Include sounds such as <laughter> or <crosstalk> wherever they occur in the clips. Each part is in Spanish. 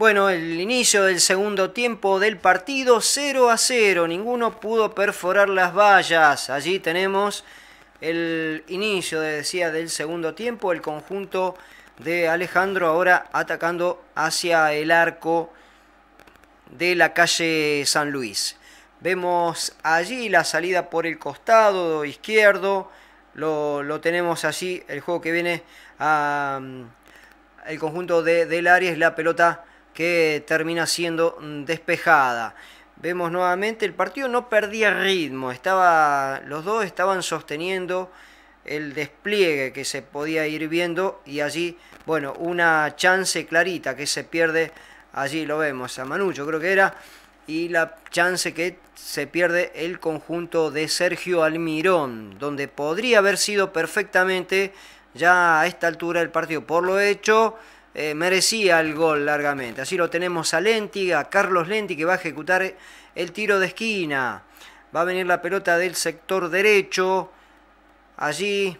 Bueno, el inicio del segundo tiempo del partido 0 a 0, ninguno pudo perforar las vallas. Allí tenemos el inicio, decía, del segundo tiempo, el conjunto de Alejandro ahora atacando hacia el arco de la calle San Luis. Vemos allí la salida por el costado izquierdo, lo, tenemos allí, el juego que viene al mm, conjunto de, del área es la pelota que termina siendo despejada. Vemos nuevamente, el partido no perdía ritmo, estaba, los dos estaban sosteniendo el despliegue que se podía ir viendo y allí, bueno, una chance clarita que se pierde, allí lo vemos a Manucho creo que era, y la chance que se pierde el conjunto de Sergio Almirón, donde podría haber sido perfectamente ya a esta altura del partido, por lo hecho, eh, merecía el gol largamente. Así lo tenemos a Lenti, a Carlos Lenti que va a ejecutar el tiro de esquina. Va a venir la pelota del sector derecho. Allí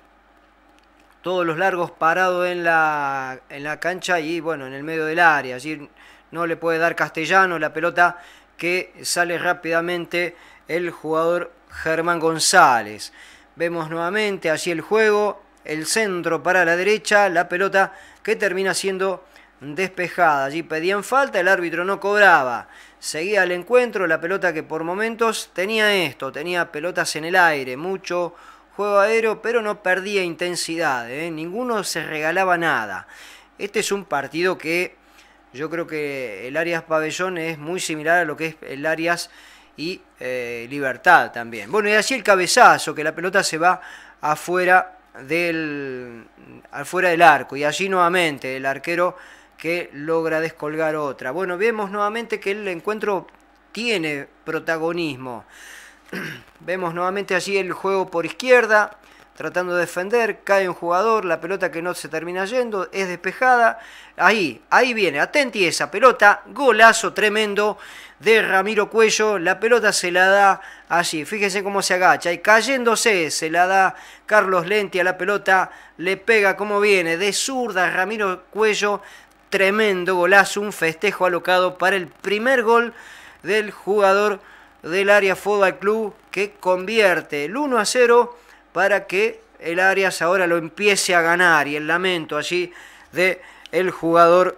todos los largos parados en la, en la cancha y bueno, en el medio del área. Allí no le puede dar castellano la pelota que sale rápidamente el jugador Germán González. Vemos nuevamente así el juego el centro para la derecha, la pelota que termina siendo despejada. Allí pedían falta, el árbitro no cobraba. Seguía el encuentro, la pelota que por momentos tenía esto, tenía pelotas en el aire, mucho juego aéreo, pero no perdía intensidad, ¿eh? ninguno se regalaba nada. Este es un partido que yo creo que el Arias Pabellón es muy similar a lo que es el Arias y eh, Libertad también. Bueno, y así el cabezazo, que la pelota se va afuera del fuera del arco y allí nuevamente el arquero que logra descolgar otra. Bueno, vemos nuevamente que el encuentro tiene protagonismo. <clears throat> vemos nuevamente así el juego por izquierda, tratando de defender, cae un jugador, la pelota que no se termina yendo, es despejada. Ahí, ahí viene, atenti esa pelota, golazo tremendo de Ramiro Cuello, la pelota se la da allí, fíjense cómo se agacha y cayéndose se la da Carlos Lenti a la pelota, le pega como viene, de zurda Ramiro Cuello, tremendo golazo, un festejo alocado para el primer gol del jugador del área Fútbol Club que convierte el 1 a 0 para que el Arias ahora lo empiece a ganar y el lamento allí de el jugador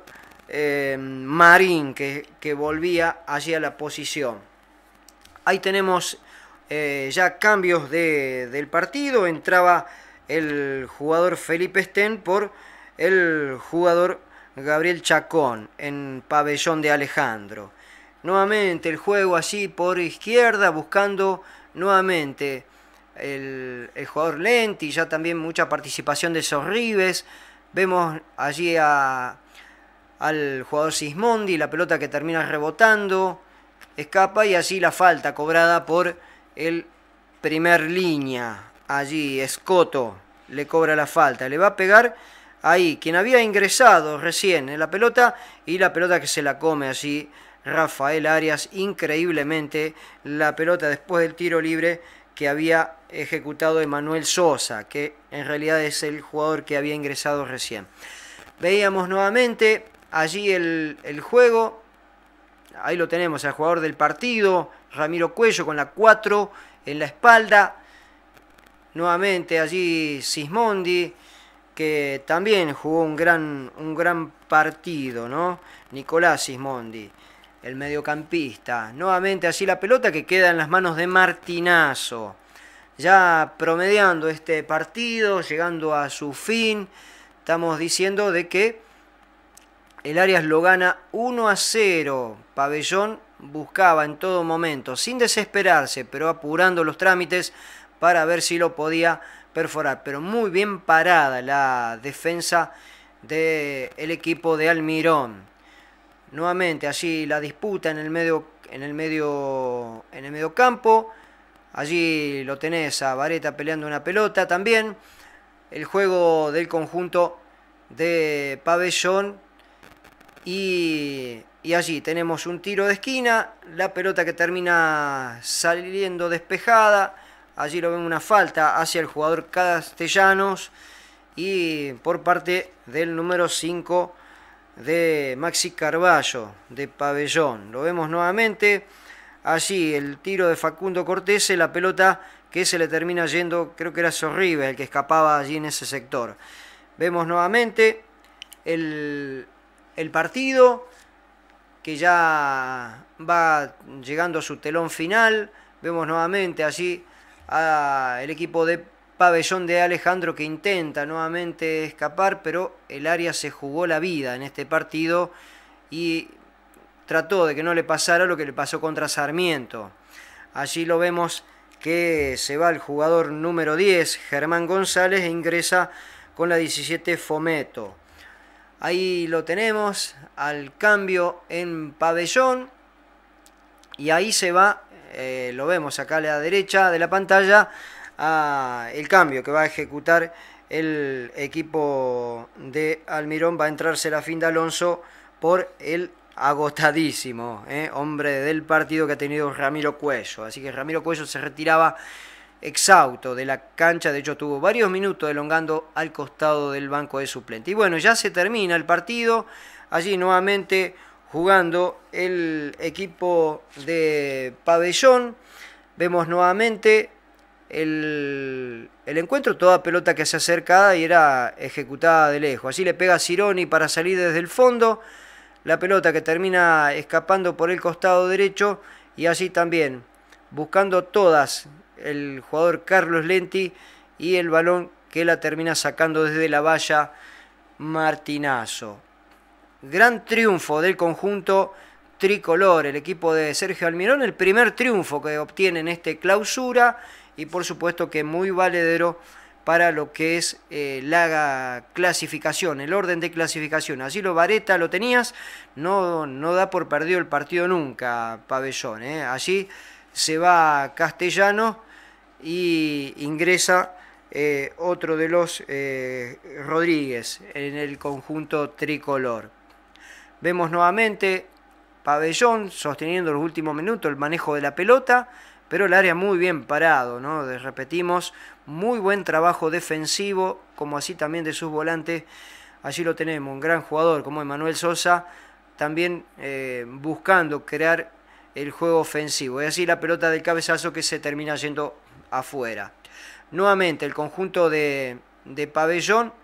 eh, Marín que, volvía allí a la posición. Ahí tenemos eh, ya cambios del partido, entraba el jugador Felipe Sten por el jugador Gabriel Chacón en pabellón de Alejandro. Nuevamente el juego así por izquierda buscando nuevamente el, jugador Lenti, ya también mucha participación de ribes Vemos allí a, al jugador Sismondi, la pelota que termina rebotando, escapa y así la falta cobrada por el primer línea. Allí Escoto le cobra la falta, le va a pegar ahí quien había ingresado recién en la pelota y la pelota que se la come así... Rafael Arias increíblemente la pelota después del tiro libre que había ejecutado Emanuel Sosa, que en realidad es el jugador que había ingresado recién. Veíamos nuevamente allí el, juego. Ahí lo tenemos, el jugador del partido, Ramiro Cuello con la 4 en la espalda. Nuevamente allí Sismondi, que también jugó un gran, un gran partido, ¿no? Nicolás Sismondi el mediocampista. Nuevamente así la pelota que queda en las manos de Martinazo. Ya promediando este partido, llegando a su fin, estamos diciendo de que el Arias lo gana 1 a 0. Pabellón buscaba en todo momento, sin desesperarse, pero apurando los trámites para ver si lo podía perforar. Pero muy bien parada la defensa del equipo de Almirón. Nuevamente allí la disputa en el medio, en el medio, en el medio campo. Allí lo tenés a Vareta peleando una pelota también. El juego del conjunto de Pabellón. Y, y allí tenemos un tiro de esquina. La pelota que termina saliendo despejada. Allí lo ven una falta hacia el jugador Castellanos. Y por parte del número 5, de Maxi Carballo de pabellón. Lo vemos nuevamente. Allí el tiro de Facundo Cortés, la pelota que se le termina yendo, creo que era Sorribes el que escapaba allí en ese sector. Vemos nuevamente el, partido que ya va llegando a su telón final. Vemos nuevamente allí al equipo de pabellón de Alejandro que intenta nuevamente escapar, pero el área se jugó la vida en este partido y trató de que no le pasara lo que le pasó contra Sarmiento. Allí lo vemos que se va el jugador número 10, Germán González, e ingresa con la 17 Fometo. Ahí lo tenemos al cambio en pabellón y ahí se va, eh, lo vemos acá a la derecha de la pantalla, el cambio que va a ejecutar el equipo de Almirón. Va a entrar fin de Alonso por el agotadísimo eh, hombre del partido que ha tenido Ramiro Cuello. Así que Ramiro Cuello se retiraba exhausto de la cancha, de hecho tuvo varios minutos elongando al costado del banco de suplente. Y bueno, ya se termina el partido, allí nuevamente jugando el equipo de pabellón, vemos nuevamente el, encuentro, toda pelota que se acercaba y era ejecutada de lejos. Así le pega a Sironi para salir desde el fondo, la pelota que termina escapando por el costado derecho y así también buscando todas el jugador Carlos Lenti y el balón que la termina sacando desde la valla Martinazo. Gran triunfo del conjunto tricolor, el equipo de Sergio Almirón, el primer triunfo que obtiene en este clausura y por supuesto que muy valedero para lo que es eh, la clasificación, el orden de clasificación. Así lo Vareta lo tenías, no, no da por perdido el partido nunca, Pabellón. ¿eh? Allí se va Castellano y ingresa eh, otro de los Rodríguez en el conjunto tricolor. Vemos nuevamente Pabellón sosteniendo los últimos minutos el manejo de la pelota pero el área muy bien parado, ¿no? repetimos, muy buen trabajo defensivo, como así también de sus volantes. Allí lo tenemos, un gran jugador como Emanuel Sosa, también eh, buscando crear el juego ofensivo. Y así la pelota del cabezazo que se termina yendo afuera. Nuevamente el conjunto de, de Pabellón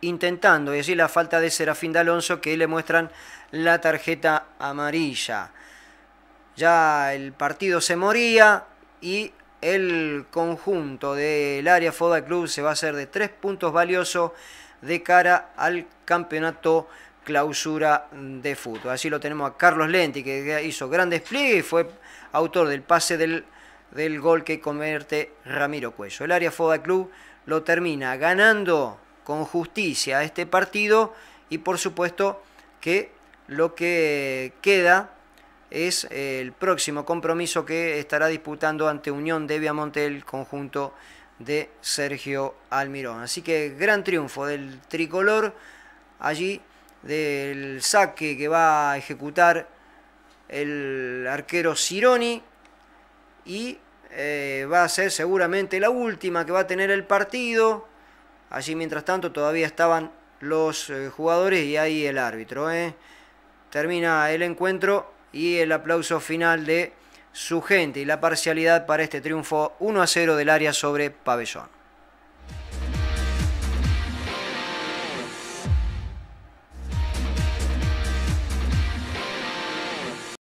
intentando, y así la falta de Serafín de Alonso que le muestran la tarjeta amarilla ya el partido se moría y el conjunto del área Foda Club se va a hacer de tres puntos valiosos de cara al campeonato clausura de fútbol. Así lo tenemos a Carlos Lenti, que hizo gran despliegue y fue autor del pase del, del gol que convierte Ramiro Cuello. El área Foda Club lo termina ganando con justicia este partido y por supuesto que lo que queda es eh, el próximo compromiso que estará disputando ante Unión de Viamonte el conjunto de Sergio Almirón. Así que gran triunfo del tricolor allí, del saque que va a ejecutar el arquero Cironi y eh, va a ser seguramente la última que va a tener el partido. Allí mientras tanto todavía estaban los eh, jugadores y ahí el árbitro. Eh. Termina el encuentro y el aplauso final de su gente y la parcialidad para este triunfo 1 a 0 del área sobre Pabellón.